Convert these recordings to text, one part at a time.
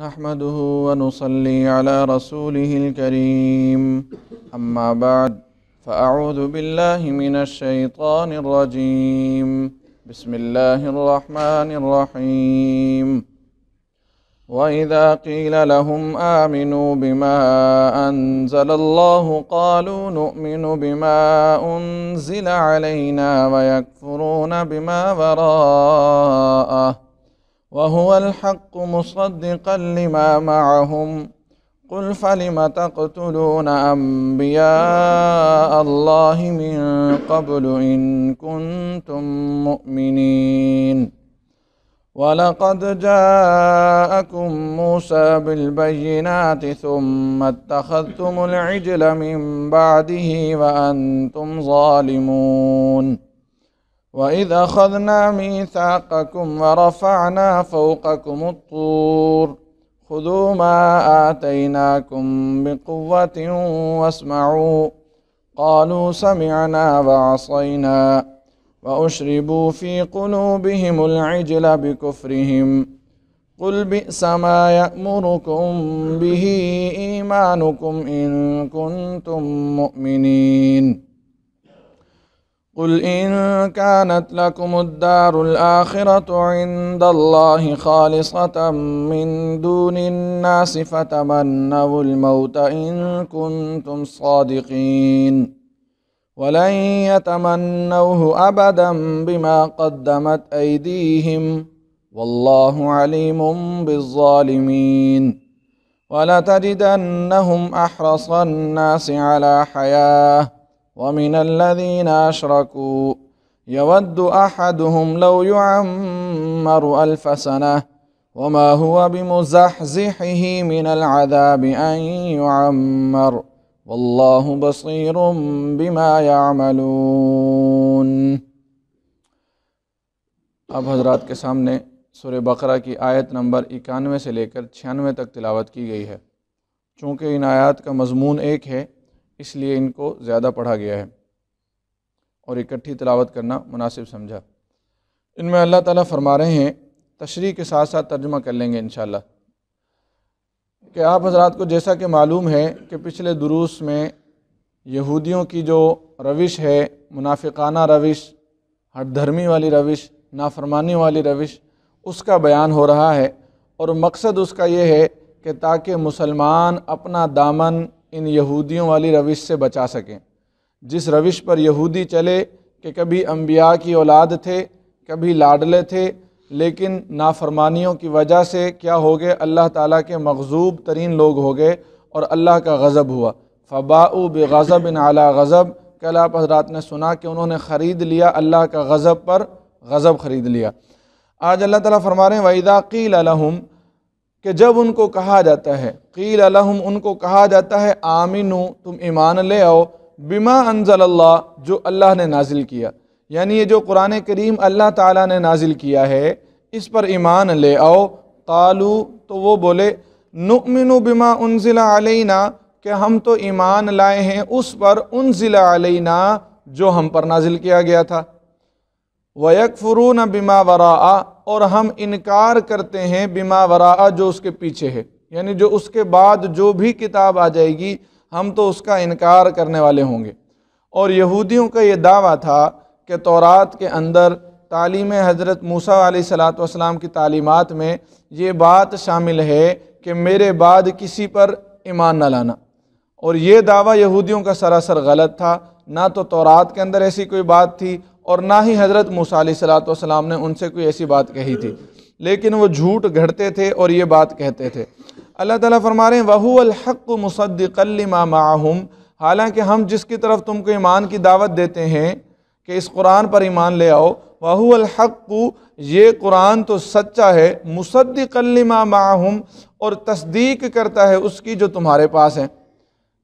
نحمده ونصلي على رسوله الكريم أما بعد فأعوذ بالله من الشيطان الرجيم بسم الله الرحمن الرحيم وإذا قيل لهم آمنوا بما أنزل الله قالوا نؤمن بما أنزل علينا ويكفرون بما وراءه وهو الحق مصدقا لما معهم قل فلم تقتلون انبياء الله من قبل ان كنتم مؤمنين ولقد جاءكم موسى بالبينات ثم اتخذتم العجل من بعده وانتم ظالمون وإذ أخذنا ميثاقكم ورفعنا فوقكم الطور خذوا ما آتيناكم بقوة واسمعوا قالوا سمعنا وعصينا وأشربوا في قلوبهم العجل بكفرهم قل بئس ما يأمركم به إيمانكم إن كنتم مؤمنين قل إن كانت لكم الدار الآخرة عند الله خالصة من دون الناس فتمنوا الموت إن كنتم صادقين ولن يتمنوه أبدا بما قدمت أيديهم والله عليم بالظالمين ولتجدنهم أحرص الناس على حياه ومن الذين أشركوا يود أحدهم لو يعمر ألف سنة وما هو بمزحزحه من العذاب أن يعمر والله بصير بما يعملون اب حضرات کے سامنے सामने بقرہ کی آیت نمبر नंबर سے لے کر छियानवे تک تلاوت کی گئی ہے چونکہ ان آیات کا مضمون ایک ہے इसलिए इनको ज़्यादा पढ़ा गया है और इकट्ठी तलावत करना मुनासिब समझा इनमें अल्लाह ताला फरमा रहे हैं तशरी के साथ साथ तर्जमा कर लेंगे इन कि आप हजरात को जैसा कि मालूम है कि पिछले दुरूस में यहूदियों की जो रविश है मुनाफिकाना रविश हटधर्मी वाली रविश नाफरमानी वाली रविश उसका बयान हो रहा है और मकसद उसका ये है कि ताकि मुसलमान अपना दामन इन यहूदियों वाली रविश से बचा सकें जिस रविश पर यहूदी चले कि कभी अम्बिया की औलाद थे कभी लाडले थे लेकिन नाफरमानियों की वजह से क्या हो गए अल्लाह ताला के मकजूब तरीन लोग हो गए और अल्लाह का गज़ब हुआ फ़बाऊ बेगज़ब इन आला गज़ब कल आप हजरात ने सुना कि उन्होंने ख़रीद लिया अल्लाह का गज़ब पर गज़ब ख़रीद लिया आज अल्लाह ताला फरमा रहे हैं वहीदा कील कि जब उनको कहा जाता है कील अलहम उनको कहा जाता है आमिन तुम ईमान ले आओ बिमा अनजल अल्लाह जो अल्लाह ने नाजिल किया यानी ये जो कुरान करीम अल्लाह ताला ने नाजिल किया है इस पर ईमान ले आओ कालू तो वो बोले नुमिन बिमा उनजिला अलैना कि हम तो ईमान लाए हैं उस पर उनजिला अलैना जो हम पर नाजिल किया गया था वयकफरू न बिमा वरा और हम इनकार करते हैं बिमा वरा जो उसके पीछे है यानी जो उसके बाद जो भी किताब आ जाएगी हम तो उसका इनकार करने वाले होंगे और यहूदियों का ये दावा था कि तौरात के अंदर तालीम हज़रत मूसा सलात वसलाम की तालीमत में ये बात शामिल है कि मेरे बाद किसी पर ईमान न लाना और ये दावा यहूदियों का सरासर गलत था ना तो तौरात के अंदर ऐसी कोई बात थी और ना ही हज़रत मूसा सलाम ने उनसे कोई ऐसी बात कही थी लेकिन वो झूठ घटते थे और ये बात कहते थे अल्लाह ताला फरमा रहे हैं वहूलहक़ माहूम हालांकि हम जिसकी तरफ तुमको ईमान की दावत देते हैं कि इस कुरान पर ईमान ले आओ वहूलहक़ ये कुरान तो सच्चा है मुसद्दिकलमाहम और तस्दीक करता है उसकी जो तुम्हारे पास है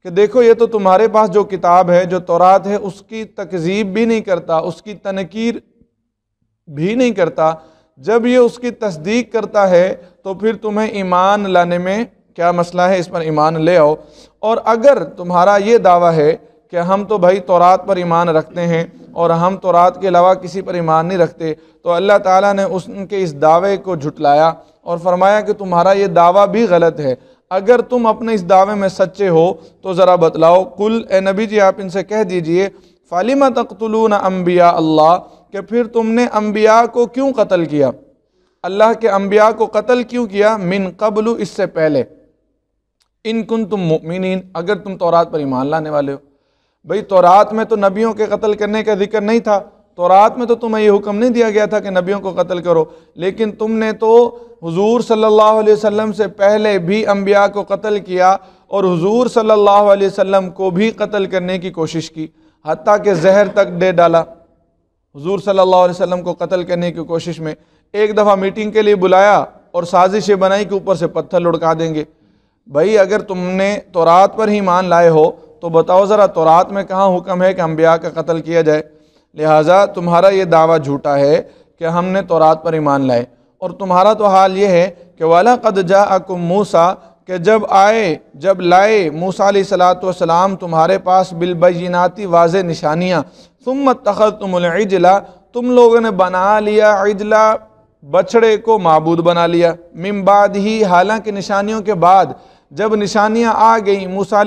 कि देखो ये तो तुम्हारे पास जो किताब है जो तौरात है उसकी तकजीब भी नहीं करता उसकी तनकीर भी नहीं करता जब ये उसकी तस्दीक करता है तो फिर तुम्हें ईमान लाने में क्या मसला है इस पर ईमान ले आओ और अगर तुम्हारा ये दावा है कि हम तो भाई तौरात पर ईमान रखते हैं और हम तौरात के अलावा किसी पर ईमान नहीं रखते तो अल्लाह ताला ने उनके इस दावे को झुटलाया और फरमाया कि तुम्हारा ये दावा भी गलत है अगर तुम अपने इस दावे में सच्चे हो तो ज़रा बतलाओ कुल ए नबी जी आप इनसे कह दीजिए फ़ालिमा तख्तलून अम्बिया अल्लाह कि फिर तुमने अम्बिया को क्यों कत्ल किया अल्लाह के अम्बिया को कत्ल क्यों किया मिन कबल इससे पहले इन कन तुम मुमिन अगर तुम तोरात पर ईमान लाने वाले हो भाई तोरात में तो नबियों के कत्ल करने का जिक्र नहीं था तो रात में तो तुम्हें ये हुक्म नहीं दिया गया था कि नबियों को कत्ल करो लेकिन तुमने तो हुजूर सल्लल्लाहु अलैहि वसल्लम से पहले भी अम्बिया को कत्ल किया और हुजूर सल्लल्लाहु अलैहि वसल्लम को भी कत्ल करने की कोशिश की हती के जहर तक दे डाला हुजूर सल्लल्लाहु अलैहि वसल्लम को कत्ल करने की कोशिश में एक दफ़ा मीटिंग के लिए बुलाया और साजिशें बनाई कि ऊपर से पत्थर लुढ़का देंगे भाई अगर तुमने तोरात पर ही मान लाए हो तो बताओ ज़रा तोरात में कहाँ हुक्म है कि अम्बिया का कत्ल किया जाए लिहाजा तुम्हारा ये दावा झूठा है कि हमने तौरात पर ईमान लाए और तुम्हारा तो हाल ये है कि वाला कद जा अकुम मूसा के जब आए जब लाए मूसा सलाम तुम्हारे पास बिलबीनाती वाज निशानियाँ तुम तखर तुमजला तुम लोगों ने बना लिया इजला बछड़े को मबूद बना लिया बाद ही हालांकि निशानियों के बाद जब निशानियाँ आ गई मूसा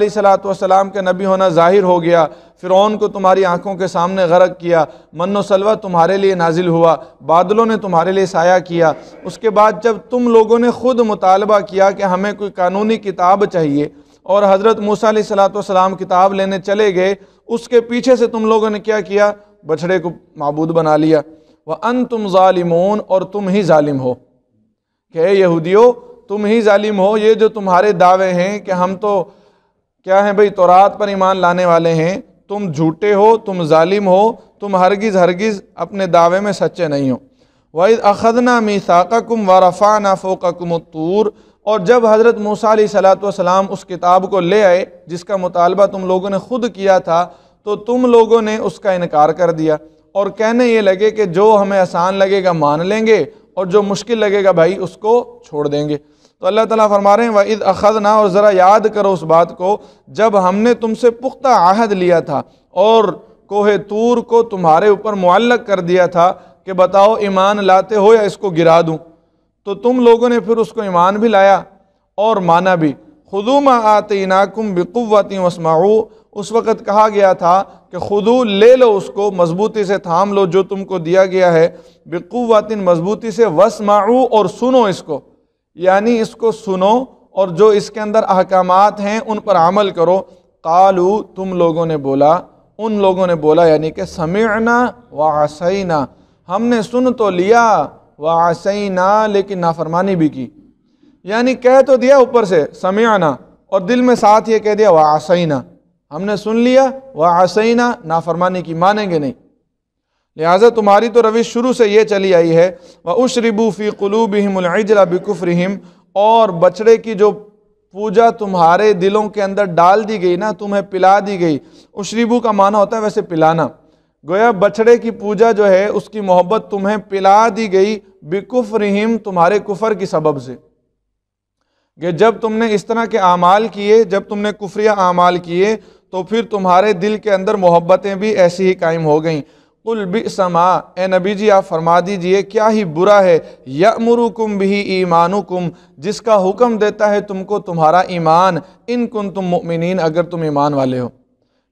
सलाम के नबी होना ज़ाहिर हो गया फ़िरौन को तुम्हारी आंखों के सामने गर्क किया मन सलवा तुम्हारे लिए नाजिल हुआ बादलों ने तुम्हारे लिए साया किया उसके बाद जब तुम लोगों ने ख़ुद मुतालबा किया कि हमें कोई कानूनी किताब चाहिए और हज़रत मूसा सलाम किताब लेने चले गए उसके पीछे से तुम लोगों ने क्या किया बछड़े को मबूद बना लिया वह अन तुम ालिमून और तुम ही ालिम हो कि यहूदियों तुम ही जालिम हो ये जो तुम्हारे दावे हैं कि हम तो क्या हैं भाई तोरात पर ईमान लाने वाले हैं तुम झूठे हो तुम जालिम हो तुम हरगिज़ हरगिज़ अपने दावे में सच्चे नहीं हो वही अखदना मीसाकुम व रफ़ाना तूर और जब हज़रत मूसा सलाम उस किताब को ले आए जिसका मुतालबा तुम लोगों ने ख़ुद किया था तो तुम लोगों ने उसका इनकार कर दिया और कहने ये लगे कि जो हमें आसान लगेगा मान लेंगे और जो मुश्किल लगेगा भाई उसको छोड़ देंगे तो अल्लाह ताला फरमा रहे हैं वाइद अखद ना और ज़रा याद करो उस बात को जब हमने तुमसे पुख्ता आहद लिया था और कोहे तूर को तुम्हारे ऊपर मुल्लक कर दिया था कि बताओ ईमान लाते हो या इसको गिरा दूँ तो तुम लोगों ने फिर उसको ईमान भी लाया और माना भी खुदुमा आते नाकुम बिकुवती वसमाऊ उस वक़्त कहा गया था कि खुदू ले लो उसको मजबूती से थाम लो जो तुमको दिया गया है बेकुवातिन मजबूती से मारू और सुनो इसको यानी इसको सुनो और जो इसके अंदर अहकाम हैं उन पर अमल करो कालू तुम लोगों ने बोला उन लोगों ने बोला यानी कि समीना व आसैना हमने सुन तो लिया व आसैना लेकिन नाफरमानी भी की यानी कह तो दिया ऊपर से समीना और दिल में साथ ये कह दिया व आसैना हमने सुन लिया वह आसैना नाफरमानी की मानेंगे नहीं लिहाजा तुम्हारी तो रविश शुरू से ये चली आई है वह उश रिबूफ़ी बिकुफ़ बिकुफ़्रहिम और बछड़े की जो पूजा तुम्हारे दिलों के अंदर डाल दी गई ना तुम्हें पिला दी गई रिबू का माना होता है वैसे पिलाना गोया बछड़े की पूजा जो है उसकी मोहब्बत तुम्हें पिला दी गई बिकुफ़रहिम तुम्हारे कुफ़र की सबब से कि जब तुमने इस तरह के अमाल किए जब तुमने कुफ्रिया अमाल किए तो फिर तुम्हारे दिल के अंदर मोहब्बतें भी ऐसी ही कायम हो गईं कुल भी समा ए नबी जी आप फरमा दीजिए क्या ही बुरा है यमरुकुम भी ईमानुकुम जिसका हुक्म देता है तुमको तुम्हारा ईमान इन कुन तुम मुमिन अगर तुम ईमान वाले हो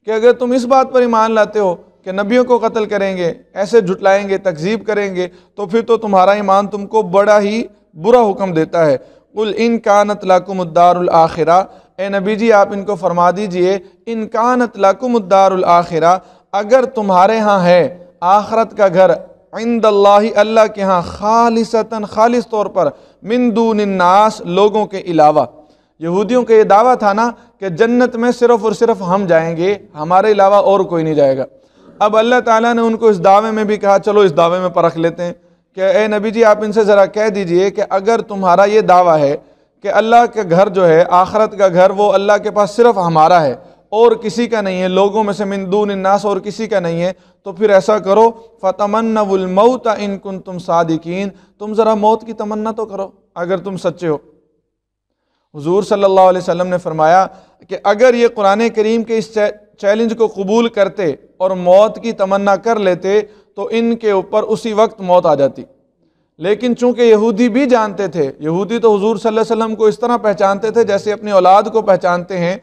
कि अगर तुम इस बात पर ईमान लाते हो कि नबियों को कत्ल करेंगे ऐसे जुटलाएंगे तकजीब करेंगे तो फिर तो तुम्हारा ईमान तुमको बड़ा ही बुरा हुक्म देता है कुल इन कानत लाकुमदारखिरा ए नबी जी आप इनको फरमा दीजिए इन कानत लाकुमदारखिरा अगर तुम्हारे यहाँ है आखरत का घर इंद अल्लाह के यहाँ खालिसता खालिस तौर पर नास लोगों के अलावा यहूदियों का ये दावा था ना कि जन्नत में सिर्फ़ और सिर्फ हम जाएंगे हमारे अलावा और कोई नहीं जाएगा अब अल्लाह ताला ने उनको इस दावे में भी कहा चलो इस दावे में परख लेते हैं कि ए नबी जी आप इनसे ज़रा कह दीजिए कि अगर तुम्हारा ये दावा है कि अल्लाह के घर जो है आखरत का घर वो अल्लाह के पास सिर्फ हमारा है और किसी का नहीं है लोगों में से मिंदून इन्नास और किसी का नहीं है तो फिर ऐसा करो फ़तमन्नवलमौत इनकुन तुम सादिकीन तुम ज़रा मौत की तमन्ना तो करो अगर तुम सच्चे हो हजूर सल्लल्लाहु अलैहि वसल्लम ने फरमाया कि अगर ये कुरान करीम के इस चैलेंज को कबूल करते और मौत की तमन्ना कर लेते तो इनके ऊपर उसी वक्त मौत आ जाती लेकिन चूंकि यहूदी भी जानते थे यहूदी तो हुजूर सल्लल्लाहु अलैहि वसल्लम को इस तरह पहचानते थे जैसे अपनी औलाद को पहचानते हैं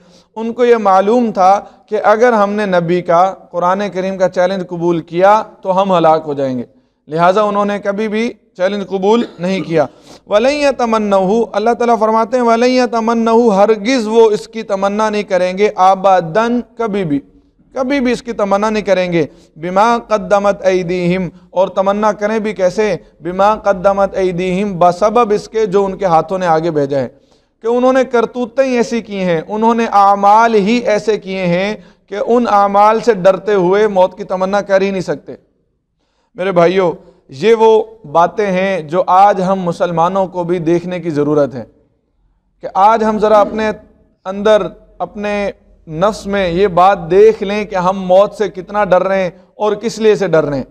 उनको ये मालूम था कि अगर हमने नबी का कुरान करीम का चैलेंज कबूल किया तो हम हलाक हो जाएंगे लिहाजा उन्होंने कभी भी चैलेंज कबूल नहीं किया वलैया तमन्ना अल्लाह ताला फरमाते हैं वलैया तमन्ना हरगिज़ वो इसकी तमन्ना नहीं करेंगे आबादन कभी भी कभी भी इसकी तमन्ना नहीं करेंगे बिमा कदमत ऐदीहिम और तमन्ना करें भी कैसे बिमा कदमत ऐदीहिम बसबब इसके जो उनके हाथों ने आगे भेजा है कि उन्होंने करतूतें ही ऐसी की हैं उन्होंने आमाल ही ऐसे किए हैं कि उन आमाल से डरते हुए मौत की तमन्ना कर ही नहीं सकते मेरे भाइयों ये वो बातें हैं जो आज हम मुसलमानों को भी देखने की ज़रूरत है कि आज हम ज़रा अपने अंदर अपने नफ्स में ये बात देख लें कि हम मौत से कितना डर रहे हैं और किस लिए से डर रहे हैं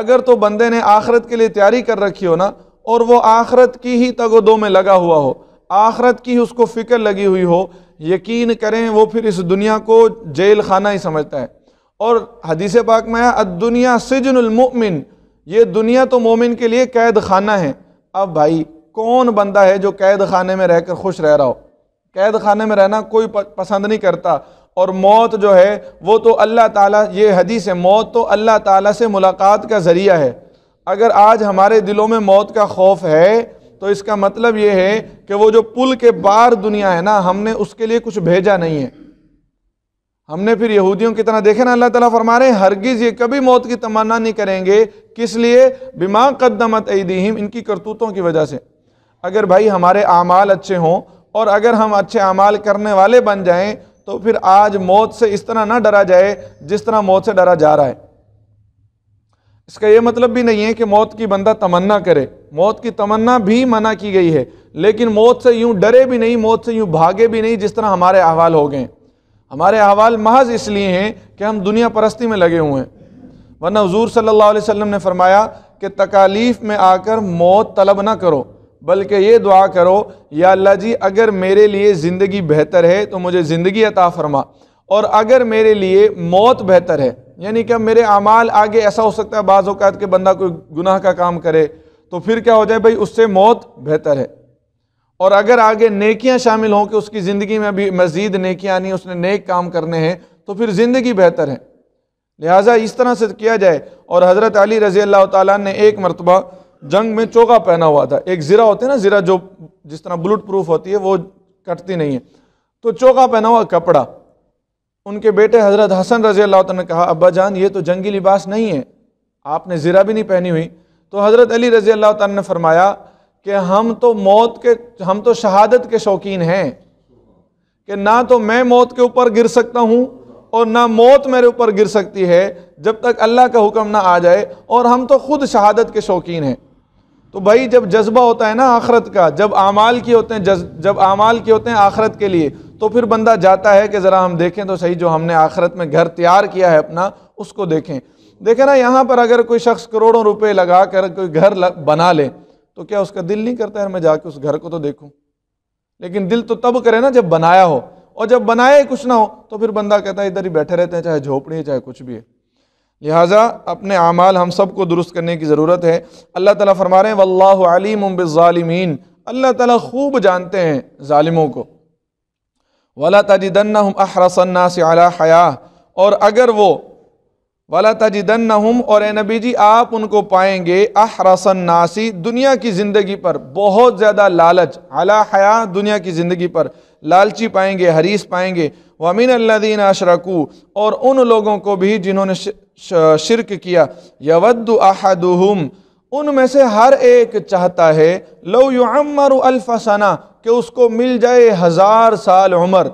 अगर तो बंदे ने आखरत के लिए तैयारी कर रखी हो ना और वो आखरत की ही तगो दो में लगा हुआ हो आखरत की उसको फिक्र लगी हुई हो यकीन करें वो फिर इस दुनिया को जेल खाना ही समझता है और हदीस पाक में आया दुनिया सिजनमिन ये दुनिया तो मोमिन के लिए कैद खाना है अब भाई कौन बंदा है जो कैद खाने में रहकर खुश रह रहा हो कैद खाने में रहना कोई पसंद नहीं करता और मौत जो है वो तो अल्लाह ताला ये हदीस है मौत तो अल्लाह ताला से मुलाकात का ज़रिया है अगर आज हमारे दिलों में मौत का खौफ है तो इसका मतलब ये है कि वो जो पुल के बार दुनिया है ना हमने उसके लिए कुछ भेजा नहीं है हमने फिर यहूदियों की तरह देखे ना अल्लाह ताला फरमा रहे हैं हरगिज़ ये कभी मौत की तमन्ना नहीं करेंगे किस लिए बीमा कदमत ईदीम इनकी करतूतों की वजह से अगर भाई हमारे आमाल अच्छे हों और अगर हम अच्छे अमाल करने वाले बन जाएं तो फिर आज मौत से इस तरह ना डरा जाए जिस तरह मौत से डरा जा रहा है इसका यह मतलब भी नहीं है कि मौत की बंदा तमन्ना करे मौत की तमन्ना भी मना की गई है लेकिन मौत से यूं डरे भी नहीं मौत से यूं भागे भी नहीं जिस तरह हमारे अहवाल हो गए हमारे अहवाल महज इसलिए हैं कि हम दुनिया परस्ती में लगे हुए हैं वरना हजूर सल्ला वसम ने फरमाया कि तकालीफ में आकर मौत तलब ना करो बल्कि ये दुआ करो या अल्लाह जी अगर मेरे लिए ज़िंदगी बेहतर है तो मुझे ज़िंदगी अता फरमा और अगर मेरे लिए मौत बेहतर है यानी कि मेरे अमाल आगे ऐसा हो सकता है बाज़ अवत के बंदा कोई गुनाह का काम करे तो फिर क्या हो जाए भाई उससे मौत बेहतर है और अगर आगे नेकियां शामिल हों कि उसकी ज़िंदगी में भी मज़ीद नेकियां आनी उसने नेक काम करने हैं तो फिर ज़िंदगी बेहतर है लिहाजा इस तरह से किया जाए और हज़रत अली रज़ी अल्लाह त ने एक मरतबा जंग में चोगा पहना हुआ था एक ज़रा होते है ना ज़रा जो जिस तरह बुलेट प्रूफ होती है वो कटती नहीं है तो चोगा पहना हुआ कपड़ा उनके बेटे हज़रत हसन रजी अल्लाह ने कहा अब्बा जान ये तो जंगी लिबास नहीं है आपने ज़रा भी नहीं पहनी हुई तो हज़रत अली रजी अल्लाह ने फरमाया कि हम तो मौत के हम तो शहादत के शौकीन हैं कि ना तो मैं मौत के ऊपर गिर सकता हूँ और ना मौत मेरे ऊपर गिर सकती है जब तक अल्लाह का हुक्म ना आ जाए और हम तो खुद शहादत के शौकीन हैं तो भाई जब जज्बा होता है ना आखरत का जब आमाल के होते हैं जब आमाल के होते हैं आखरत के लिए तो फिर बंदा जाता है कि ज़रा हम देखें तो सही जो हमने आखरत में घर तैयार किया है अपना उसको देखें देखें ना यहाँ पर अगर कोई शख्स करोड़ों रुपए लगा कर कोई घर बना ले तो क्या उसका दिल नहीं करता है मैं जाके उस घर को तो देखूँ लेकिन दिल तो तब करे ना जब बनाया हो और जब बनाया कुछ ना हो तो फिर बंदा कहता है इधर ही बैठे रहते हैं चाहे झोपड़ी है चाहे कुछ भी है लिहाजा अपने आमाल हम सब को दुरुस्त करने की ज़रूरत है अल्लाह ताला फरमा रहे हैं वल्लाह अलीम अल्लाह ताला खूब जानते हैं ालिमों को वला तजदन्ना अहरसन्ना से आला हया और अगर वो वाला तजिदन नहम और नबी जी आप उनको पाएंगे अहरसन नासी दुनिया की ज़िंदगी पर बहुत ज़्यादा लालच अला हया दुनिया की ज़िंदगी पर लालची पाएंगे हरीस पाएंगे वमीन अल्लादीन अशरकू और उन लोगों को भी जिन्होंने शिरक किया यवद अहदुहुम उनमें से हर एक चाहता है लो युमर अल्फ़सना कि उसको मिल जाए हज़ार साल उम्र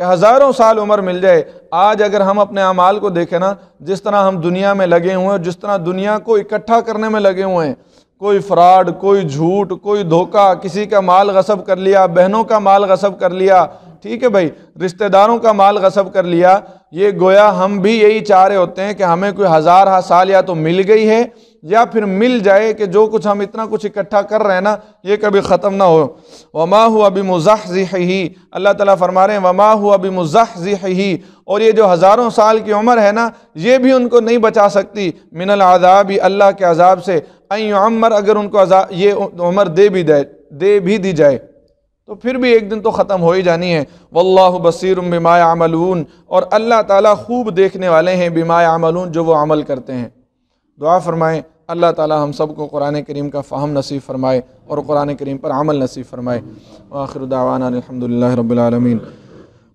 कि हज़ारों साल उम्र मिल जाए आज अगर हम अपने अमाल को देखें ना जिस तरह हम दुनिया में लगे हुए हैं जिस तरह दुनिया को इकट्ठा करने में लगे हुए हैं कोई फ्रॉड कोई झूठ कोई धोखा किसी का माल गसब कर लिया बहनों का माल गसब कर लिया ठीक है भाई रिश्तेदारों का माल गसब कर लिया ये गोया हम भी यही चाह रहे होते हैं कि हमें कोई हज़ार हाँ साल या तो मिल गई है या फिर मिल जाए कि जो कुछ हम इतना कुछ इकट्ठा कर रहे हैं ना ये कभी ख़त्म ना हो वमा हुआ भी मुजाजी ही अल्लाह ताला फरमा रहे हैं वमा हुआ भी मुजाजी ही और ये जो हज़ारों साल की उम्र है ना ये भी उनको नहीं बचा सकती मिनल आज़ाब अल्लाह के अजाब से अमर अगर उनको ये उम्र दे भी दे दे भी दी जाए तो फिर भी एक दिन तो ख़त्म हो ही जानी है वल्लाह बसीर बिमा अमलून और अल्लाह ताला खूब देखने वाले हैं बिमा अमलून जो वो अमल करते हैं दुआ फ़रमाएँ अल्लाह ताला हम सब को कुरान करीम का फ़ाहम नसीब फ़रमाए और कुरान करीम पर अमल नसीब फ़रमाए आखिर दावाना अलहमदिल्ला रबालमीन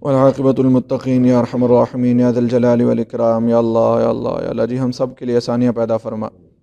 वलाक़बतमतिन या रहमीन यादलजलाकराम या अल्लाह या अल्लाह या अल्लाह जी हम सब के लिए आसानियाँ पैदा फ़रमा